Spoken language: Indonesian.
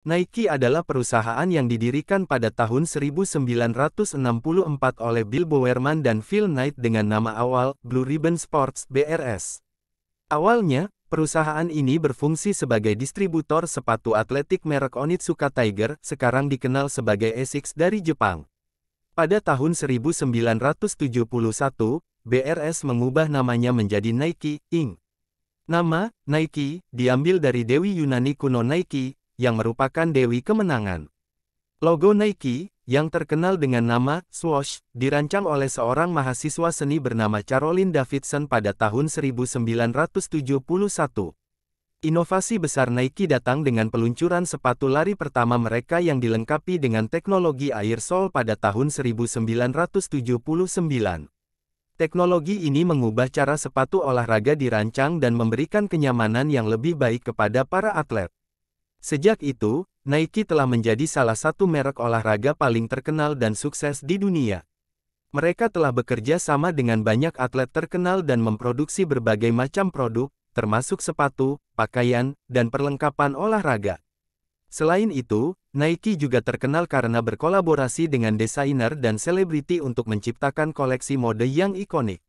Nike adalah perusahaan yang didirikan pada tahun 1964 oleh Bill Bowerman dan Phil Knight dengan nama awal Blue Ribbon Sports (BRS). Awalnya, perusahaan ini berfungsi sebagai distributor sepatu atletik merek Onitsuka Tiger, sekarang dikenal sebagai Asics dari Jepang. Pada tahun 1971, BRS mengubah namanya menjadi Nike, Inc. Nama, Nike, diambil dari Dewi Yunani kuno Nike, yang merupakan Dewi Kemenangan. Logo Nike, yang terkenal dengan nama Swoosh, dirancang oleh seorang mahasiswa seni bernama Caroline Davidson pada tahun 1971. Inovasi besar Nike datang dengan peluncuran sepatu lari pertama mereka yang dilengkapi dengan teknologi air sol pada tahun 1979. Teknologi ini mengubah cara sepatu olahraga dirancang dan memberikan kenyamanan yang lebih baik kepada para atlet. Sejak itu, Nike telah menjadi salah satu merek olahraga paling terkenal dan sukses di dunia. Mereka telah bekerja sama dengan banyak atlet terkenal dan memproduksi berbagai macam produk, termasuk sepatu, pakaian, dan perlengkapan olahraga. Selain itu, Nike juga terkenal karena berkolaborasi dengan desainer dan selebriti untuk menciptakan koleksi mode yang ikonik.